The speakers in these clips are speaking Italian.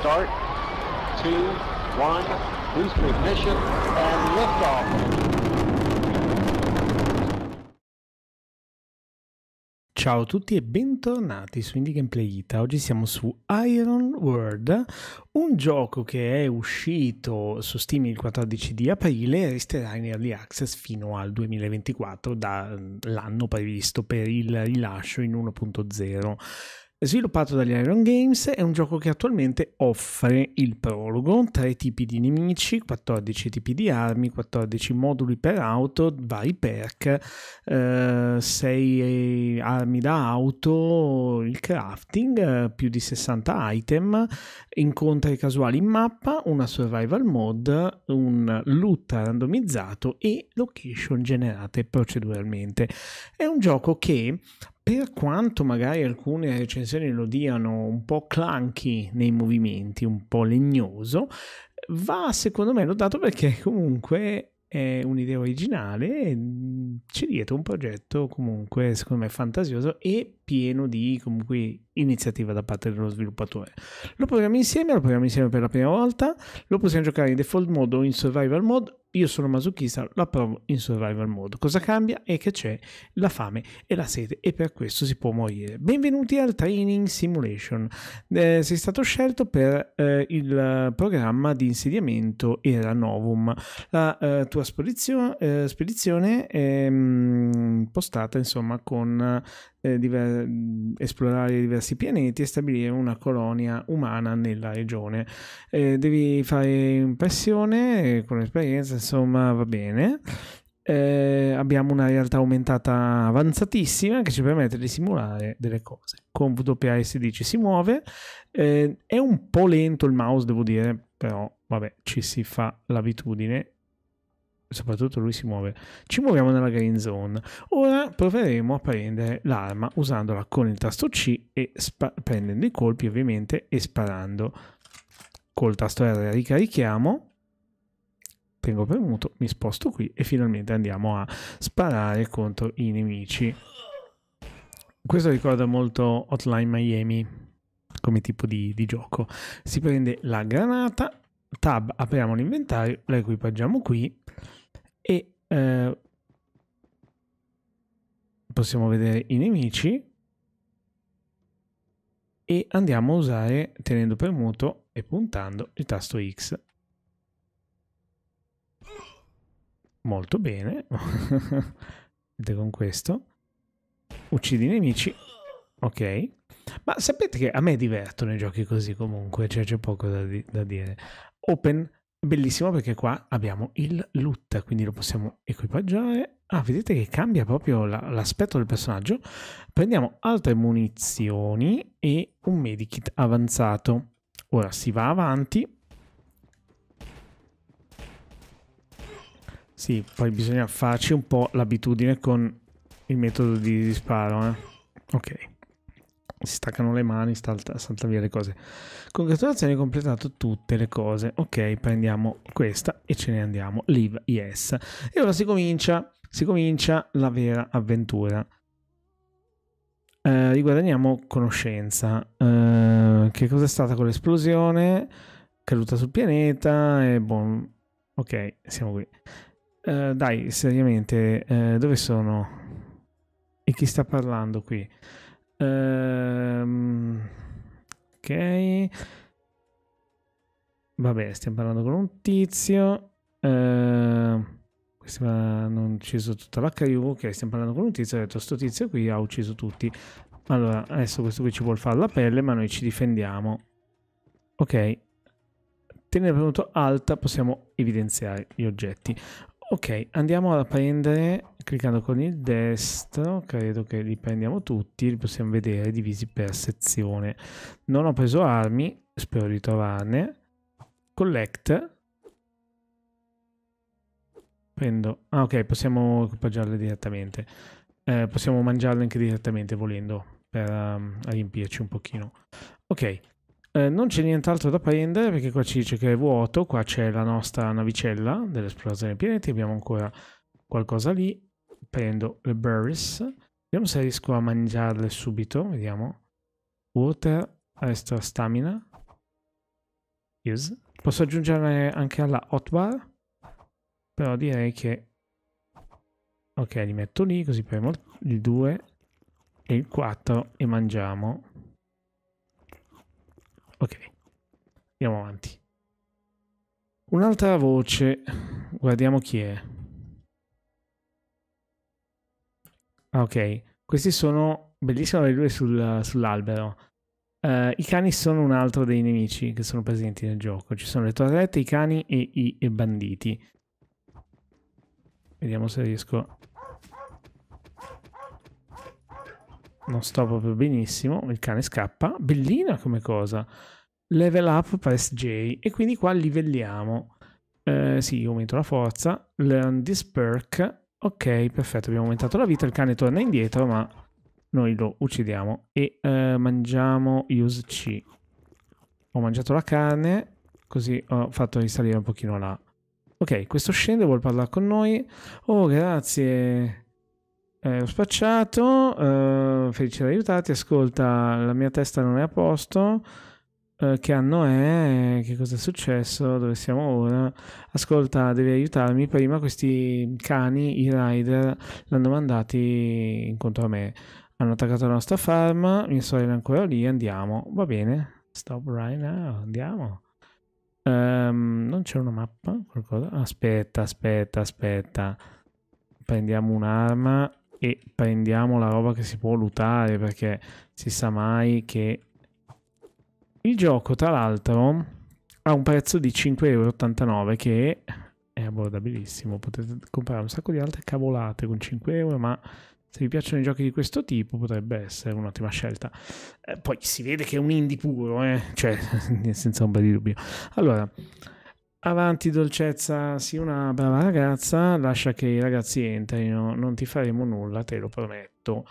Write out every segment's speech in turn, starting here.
start, two, one, boost ignition, and liftoff. Ciao a tutti e bentornati su Indie Gameplay Ita. Oggi siamo su Iron World, un gioco che è uscito su Steam il 14 di aprile e resterà in early access fino al 2024 dall'anno mm, previsto per il rilascio in 1.0 Sviluppato dagli Iron Games, è un gioco che attualmente offre il prologo, 3 tipi di nemici, 14 tipi di armi, 14 moduli per auto, vari perk, eh, 6 eh, armi da auto, il crafting, eh, più di 60 item, incontri casuali in mappa, una survival mod, un loot randomizzato e location generate proceduralmente. È un gioco che per quanto magari alcune recensioni lo diano un po' clunky nei movimenti, un po' legnoso, va secondo me notato perché comunque è un'idea originale e mm, c'è dietro un progetto comunque secondo me fantasioso e pieno di comunque iniziativa da parte dello sviluppatore. Lo proviamo insieme, lo proviamo insieme per la prima volta, lo possiamo giocare in default mode o in survival mode io sono masochista, la provo in survival mode. Cosa cambia? È che c'è la fame e la sete e per questo si può morire. Benvenuti al Training Simulation. Eh, sei stato scelto per eh, il programma di insediamento Era Novum. La eh, tua spedizio- spedizione è mh, eh, ehm, postata insomma con eh, diver- esplorare diversi pianeti e stabilire una colonia umana nella regione. Eh, devi fare impressione con l'esperienza, insomma, va bene. Eh, abbiamo una realtà aumentata avanzatissima che ci permette di simulare delle cose. Con WASD si muove, eh, è un po' lento il mouse, devo dire, però vabbè, ci si fa l'abitudine soprattutto lui si muove. Ci muoviamo nella green zone. Ora proveremo a prendere l'arma usandola con il tasto C e prendendo i colpi ovviamente e sparando. Col tasto R ricarichiamo. Tengo premuto, mi sposto qui e finalmente andiamo a sparare contro i nemici. Questo ricorda molto Hotline Miami come tipo di, di gioco. Si prende la granata, tab, apriamo l'inventario, la equipaggiamo qui e eh, possiamo vedere i nemici e andiamo a usare tenendo per muto e puntando il tasto X. Molto bene. Vedete con questo. Uccidi i nemici. Ok. Ma sapete che a me divertono i giochi così comunque, cioè c'è poco da, di da dire. Open Bellissimo perché qua abbiamo il loot, quindi lo possiamo equipaggiare. Ah, vedete che cambia proprio l'aspetto del personaggio. Prendiamo altre munizioni e un medikit avanzato. Ora si va avanti. Sì, poi bisogna farci un po' l'abitudine con il metodo di disparo. Eh? Ok si staccano le mani, salta, salta via le cose. Congratulazioni, hai completato tutte le cose. Ok, prendiamo questa e ce ne andiamo. Live, yes. E ora si comincia, si comincia la vera avventura. Eh, riguadagniamo conoscenza. Eh, che è stata quell'esplosione? Caduta sul pianeta e boom. Ok, siamo qui. Eh, dai, seriamente, eh, dove sono? E chi sta parlando qui? Ehm, ok. Vabbè, stiamo parlando con un tizio. Ehm, questi hanno ucciso tutta la l'HU. Ok, stiamo parlando con un tizio. Ha detto, sto tizio qui ha ucciso tutti. Allora, adesso questo qui ci vuole fare la pelle, ma noi ci difendiamo. Ok. Tenere premuto alta possiamo evidenziare gli oggetti. Ok, andiamo a prendere, cliccando con il destro, credo che li prendiamo tutti, li possiamo vedere divisi per sezione. Non ho preso armi, spero di trovarne. Collect. Prendo... Ah ok, possiamo equipaggiarle direttamente. Eh, possiamo mangiarle anche direttamente volendo, per um, riempirci un pochino. Ok, eh, non c'è nient'altro da prendere perché qua ci dice che è vuoto, qua c'è la nostra navicella dell'esplorazione dei pianeti, abbiamo ancora qualcosa lì, prendo le berries, vediamo se riesco a mangiarle subito, vediamo, water, extra stamina, use, posso aggiungerle anche alla hotbar, però direi che, ok li metto lì così premo il 2 e il 4 e mangiamo Ok, andiamo avanti. Un'altra voce, guardiamo chi è. Ah, ok, questi sono bellissime le due sul, sull'albero. Uh, I cani sono un altro dei nemici che sono presenti nel gioco. Ci sono le torrette, i cani e i banditi. Vediamo se riesco non sto proprio benissimo, il cane scappa, bellina come cosa, level up press J e quindi qua livelliamo, eh, sì, io aumento la forza, learn this perk, ok, perfetto, abbiamo aumentato la vita, il cane torna indietro ma noi lo uccidiamo e eh, mangiamo use C. Ho mangiato la carne, così ho fatto risalire un pochino là. Ok, questo scende, vuol parlare con noi. Oh, grazie. Eh, ho spacciato, eh, felice di aiutarti, ascolta, la mia testa non è a posto, eh, che anno è, che cosa è successo, dove siamo ora, ascolta, devi aiutarmi, prima questi cani, i rider, l'hanno mandati incontro a me, hanno attaccato la nostra farm, mia sorella è ancora lì, andiamo, va bene, stop right now, andiamo. Um, non c'è una mappa? Qualcosa? Aspetta, aspetta, aspetta. Prendiamo un'arma e prendiamo la roba che si può lootare perché si sa mai che il gioco tra l'altro ha un prezzo di 5,89€ che è abbordabilissimo potete comprare un sacco di altre cavolate con 5 euro ma se vi piacciono i giochi di questo tipo potrebbe essere un'ottima scelta eh, poi si vede che è un indie puro eh? cioè senza ombra di dubbio allora Avanti dolcezza, sii una brava ragazza, lascia che i ragazzi entrino, non ti faremo nulla, te lo prometto.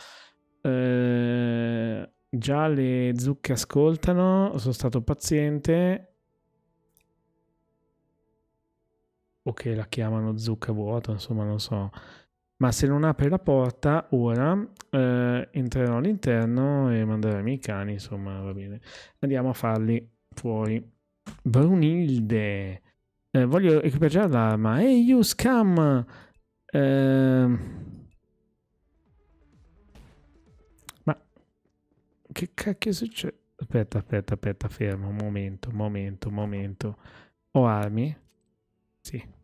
Eh, già le zucche ascoltano, sono stato paziente. O che la chiamano zucca vuota, insomma non so. Ma se non apre la porta, ora eh, entrerò all'interno e manderò i miei cani, insomma va bene. Andiamo a farli fuori. Brunilde eh, voglio equipaggiare l'arma. ehi, hey, you scam! Eh, ma che cacchio succede? Aspetta, aspetta, aspetta, fermo, un momento, un momento, un momento. Ho armi? Sì.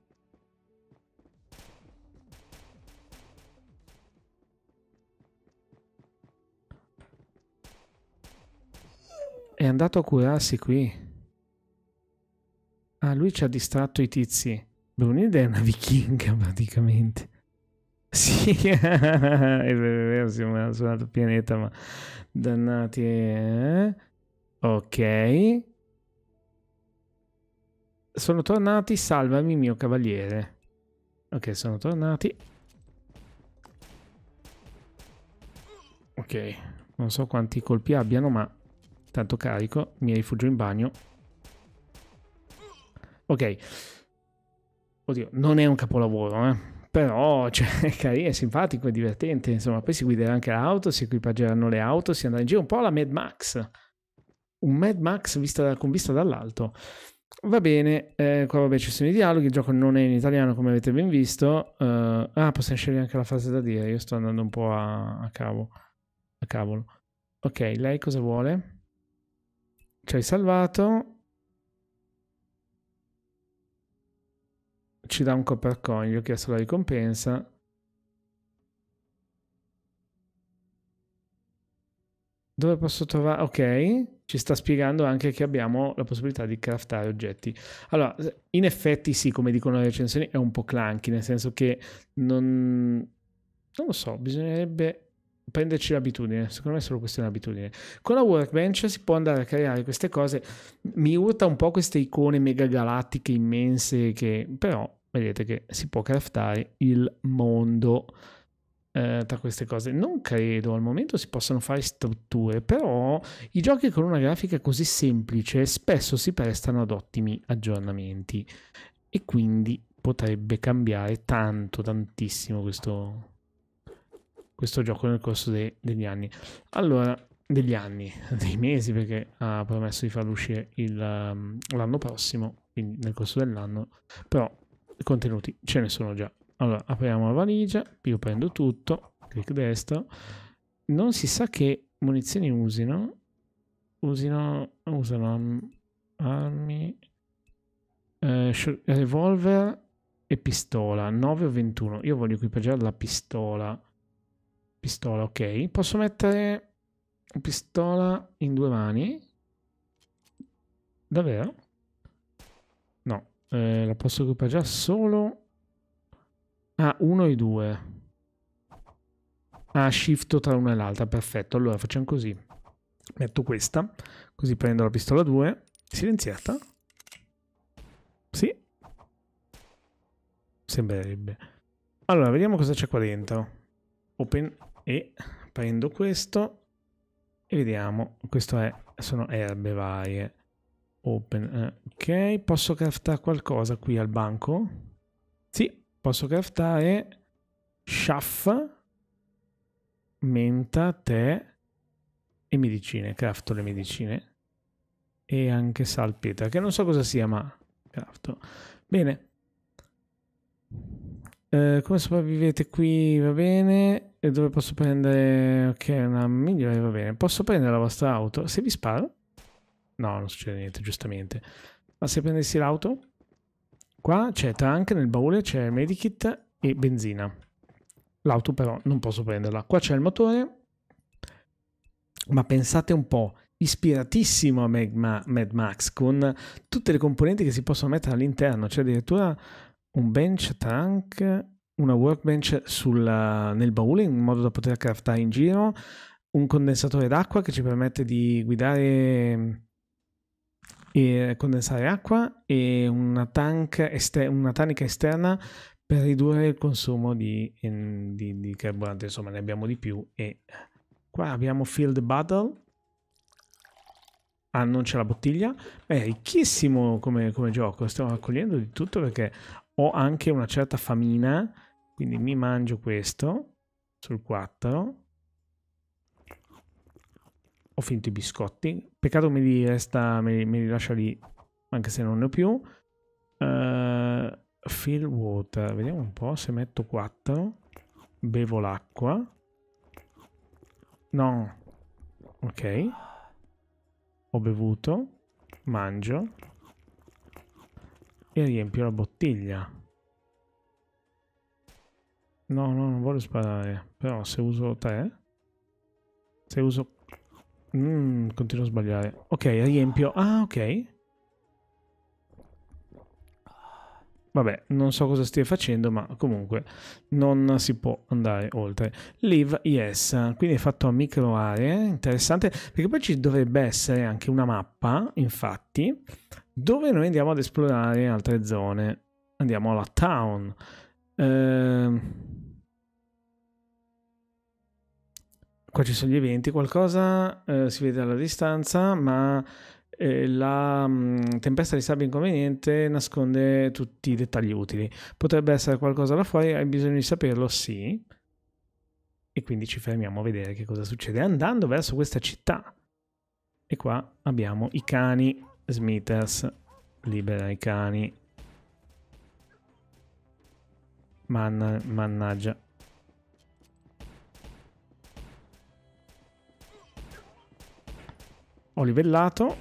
È andato a curarsi qui. Ah, lui ci ha distratto i tizi. Brunilde è una vichinga praticamente. Sì, è vero, siamo su un altro pianeta, ma dannati. Eh? Ok. Sono tornati, salvami mio cavaliere. Ok, sono tornati. Ok, non so quanti colpi abbiano, ma tanto carico, mi rifugio in bagno Ok. Oddio, non è un capolavoro, eh? Però cioè, è carino, è simpatico, è divertente, insomma. Poi si guiderà anche l'auto, si equipaggeranno le auto, si andrà in giro un po' alla Mad Max. Un Mad Max vista, con vista dall'alto. Va bene, eh, qua vabbè ci sono i dialoghi, il gioco non è in italiano come avete ben visto. Uh, ah, possiamo scegliere anche la frase da dire, io sto andando un po' a, a cavo. A cavolo. Ok, lei cosa vuole? Ci hai salvato. ci dà un coppercoin, gli ho chiesto la ricompensa. Dove posso trovare... Ok, ci sta spiegando anche che abbiamo la possibilità di craftare oggetti. Allora, in effetti sì, come dicono le recensioni, è un po' clunky, nel senso che non... Non lo so, bisognerebbe prenderci l'abitudine, secondo me è solo questione di abitudine. Con la workbench si può andare a creare queste cose, mi urta un po' queste icone mega galattiche immense che però vedete che si può craftare il mondo eh, tra queste cose. Non credo al momento si possano fare strutture, però i giochi con una grafica così semplice spesso si prestano ad ottimi aggiornamenti e quindi potrebbe cambiare tanto, tantissimo questo questo gioco nel corso de- degli anni. Allora, degli anni, dei mesi, perché ha promesso di farlo uscire il, um, l'anno prossimo, quindi nel corso dell'anno, però i contenuti ce ne sono già. Allora, apriamo la valigia, io prendo tutto, clic destro, non si sa che munizioni usino, usino, usano mm, armi, eh, revolver e pistola, 9 o 21, io voglio equipaggiare la pistola, Pistola, ok. Posso mettere pistola in due mani? Davvero? No, eh, la posso equipaggiare solo a ah, uno e due. Ah, shift tra una e l'altra, perfetto. Allora facciamo così. Metto questa, così prendo la pistola 2, silenziata. Sì. Sembrerebbe. Allora, vediamo cosa c'è qua dentro. Open e prendo questo e vediamo, questo è, sono erbe varie. Open, eh, ok, posso craftare qualcosa qui al banco? Sì, posso craftare shaff, menta, tè e medicine, crafto le medicine e anche salpietra, che non so cosa sia ma crafto. Bene, eh, come sopravvivete qui va bene, e dove posso prendere... Ok, una migliore, va bene. Posso prendere la vostra auto? Se vi sparo? No, non succede niente, giustamente. Ma se prendessi l'auto? Qua c'è tank, nel baule c'è medikit e benzina. L'auto però non posso prenderla. Qua c'è il motore. Ma pensate un po', ispiratissimo a Mad Max, con tutte le componenti che si possono mettere all'interno. C'è addirittura un bench tank una workbench sul, nel baule in modo da poter craftare in giro, un condensatore d'acqua che ci permette di guidare e condensare acqua e una, ester- una tanica esterna per ridurre il consumo di, di, di carburante, insomma ne abbiamo di più e qua abbiamo Field Battle ah non c'è la bottiglia. È ricchissimo come, come, gioco, stiamo raccogliendo di tutto perché ho anche una certa famina quindi mi mangio questo sul 4. Ho finito i biscotti. Peccato me li resta, me li, me li lascia lì, anche se non ne ho più. Uh, fill water, vediamo un po' se metto 4. Bevo l'acqua. No. Ok. Ho bevuto. Mangio. E riempio la bottiglia. No, no, non voglio sparare. Però se uso 3... Se uso... Mm, continuo a sbagliare. Ok, riempio. Ah, ok. Vabbè, non so cosa stia facendo, ma comunque non si può andare oltre. Leave yes, quindi è fatto a micro aree, interessante, perché poi ci dovrebbe essere anche una mappa, infatti, dove noi andiamo ad esplorare altre zone. Andiamo alla town. Ehm... poi ci sono gli eventi, qualcosa eh, si vede alla distanza, ma eh, la mh, mm, tempesta di sabbia inconveniente nasconde tutti i dettagli utili. Potrebbe essere qualcosa là fuori, hai bisogno di saperlo? Sì. E quindi ci fermiamo a vedere che cosa succede andando verso questa città. E qua abbiamo i cani Smithers, libera i cani. Man mannaggia. Ho livellato.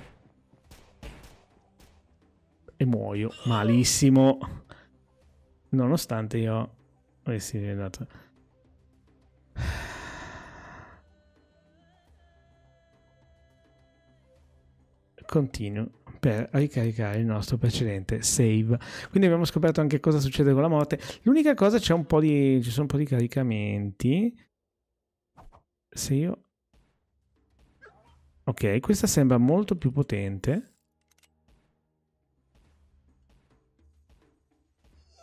E muoio. Malissimo. Nonostante io avessi livellato. Continuo per ricaricare il nostro precedente save. Quindi abbiamo scoperto anche cosa succede con la morte. L'unica cosa c'è un po' di... ci sono un po' di caricamenti. Se io Ok, questa sembra molto più potente.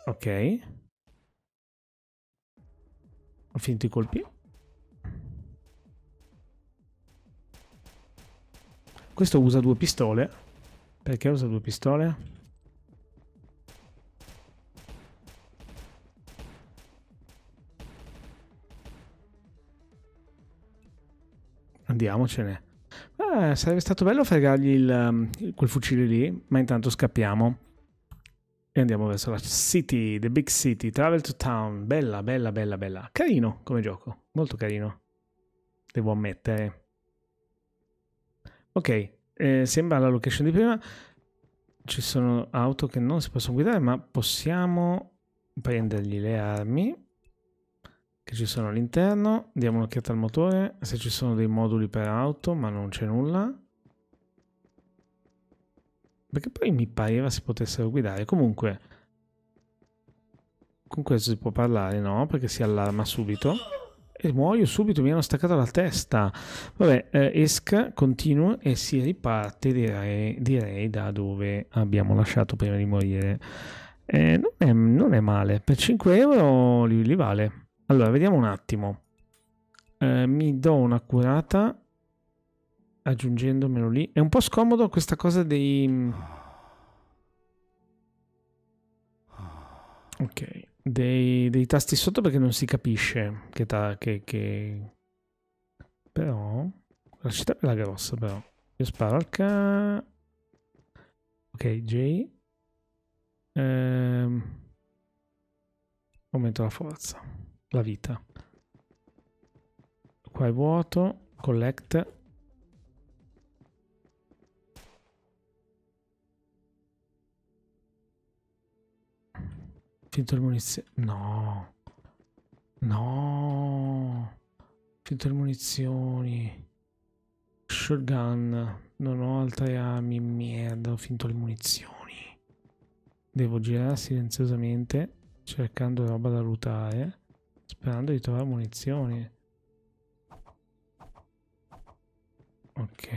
Ok. Ho finito i colpi. Questo usa due pistole. Perché usa due pistole? Andiamocene. Eh, sarebbe stato bello fregargli il, ehm, quel fucile lì, ma intanto scappiamo. E andiamo verso la city, the big city, travel to town. Bella, bella, bella, bella. Carino come gioco, molto carino. Devo ammettere. Ok, eh, sembra la location di prima. Ci sono auto che non si possono guidare, ma possiamo prendergli le armi che ci sono all'interno. Diamo un'occhiata al motore, se ci sono dei moduli per auto, ma non c'è nulla. Perché poi mi pareva si potessero guidare. Comunque, con questo si può parlare, no? Perché si allarma subito. E muoio subito, mi hanno staccato la testa. Vabbè, eh, esca, continua e si riparte, direi, direi, da dove abbiamo lasciato prima di morire. Eh, non, è, non, è, male, per 5 euro li, li vale. Allora, vediamo un attimo. Eh, mi do una curata aggiungendomelo lì. È un po' scomodo questa cosa dei... Ok, dei, dei tasti sotto perché non si capisce che... Ta... che, che... Però... La città è la grossa però. Io sparo al ca... Ok, J. Ehm... Aumento la forza la vita. Qua è vuoto, collect. Finto le munizioni. No. No. Finto le munizioni. Shotgun. Non ho altre armi. Merda, ho finto le munizioni. Devo girare silenziosamente cercando roba da lootare. Sperando di trovare munizioni. Ok.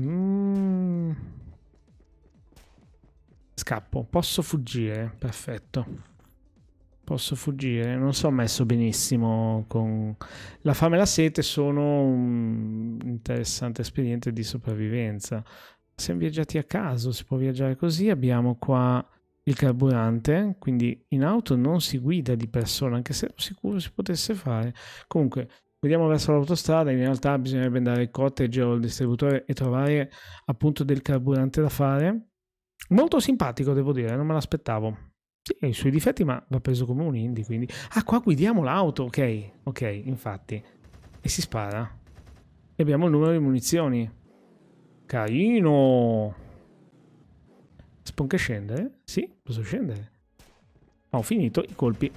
Mm. Scappo. Posso fuggire. Perfetto. Posso fuggire. Non so messo benissimo con... La fame e la sete sono un interessante espediente di sopravvivenza. Siamo viaggiati a caso. Si può viaggiare così. Abbiamo qua il carburante, quindi in auto non si guida di persona, anche se sicuro si potesse fare. Comunque, guidiamo verso l'autostrada, in realtà bisognerebbe andare al cottage o al distributore e trovare appunto del carburante da fare. Molto simpatico, devo dire, non me l'aspettavo. Sì, i suoi difetti, ma va preso come un indie, quindi... Ah, qua guidiamo l'auto, ok, ok, infatti. E si spara. E abbiamo il numero di munizioni. Carino! Sponca scendere? Sì, posso scendere. Ah, ho finito i colpi.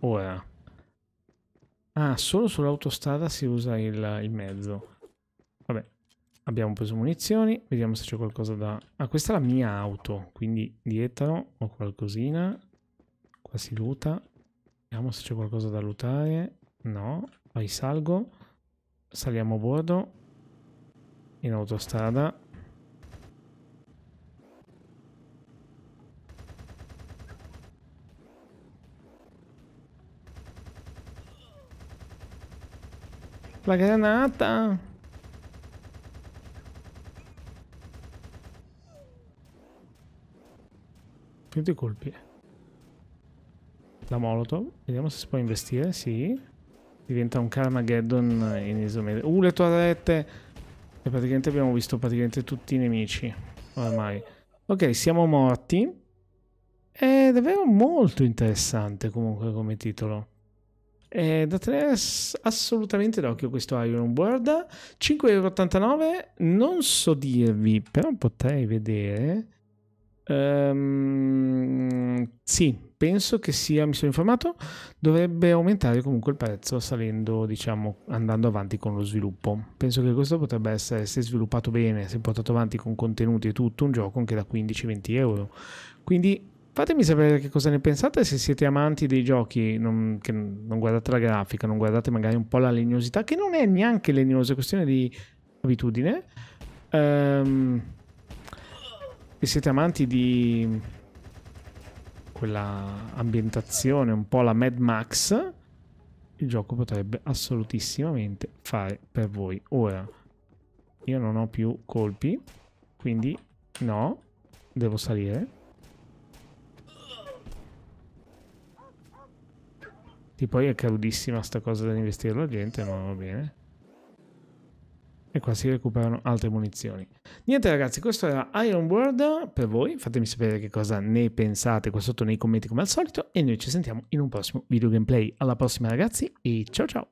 Ora. Ah, solo sull'autostrada si usa il, il mezzo. Vabbè, abbiamo preso munizioni, vediamo se c'è qualcosa da... Ah, questa è la mia auto, quindi dietro ho qualcosina. Qua si luta. Vediamo se c'è qualcosa da lutare. No, poi salgo, saliamo a bordo, in autostrada. La granata! Finito i colpi. La molotov. Vediamo se si può investire, sì diventa un Carmageddon in isometria. Uh, le torrette! E praticamente abbiamo visto praticamente tutti i nemici, ormai. Ok, siamo morti. È davvero molto interessante comunque come titolo. È da tenere assolutamente d'occhio questo Iron World. 5,89€. Non so dirvi, però potrei vedere Um, sì, penso che sia, mi sono informato, dovrebbe aumentare comunque il prezzo salendo, diciamo, andando avanti con lo sviluppo. Penso che questo potrebbe essere, se sviluppato bene, se portato avanti con contenuti e tutto, un gioco anche da 15-20 euro. Quindi fatemi sapere che cosa ne pensate, se siete amanti dei giochi, non, che non guardate la grafica, non guardate magari un po' la legnosità, che non è neanche legnosa, è questione di abitudine. Um, se siete amanti di quella ambientazione, un po' la Mad Max, il gioco potrebbe assolutissimamente fare per voi. Ora, io non ho più colpi, quindi no, devo salire. Tipo è crudissima sta cosa da investire la gente, ma va bene e qua si recuperano altre munizioni. Niente ragazzi, questo era Iron World per voi, fatemi sapere che cosa ne pensate qua sotto nei commenti come al solito e noi ci sentiamo in un prossimo video gameplay. Alla prossima ragazzi e ciao ciao!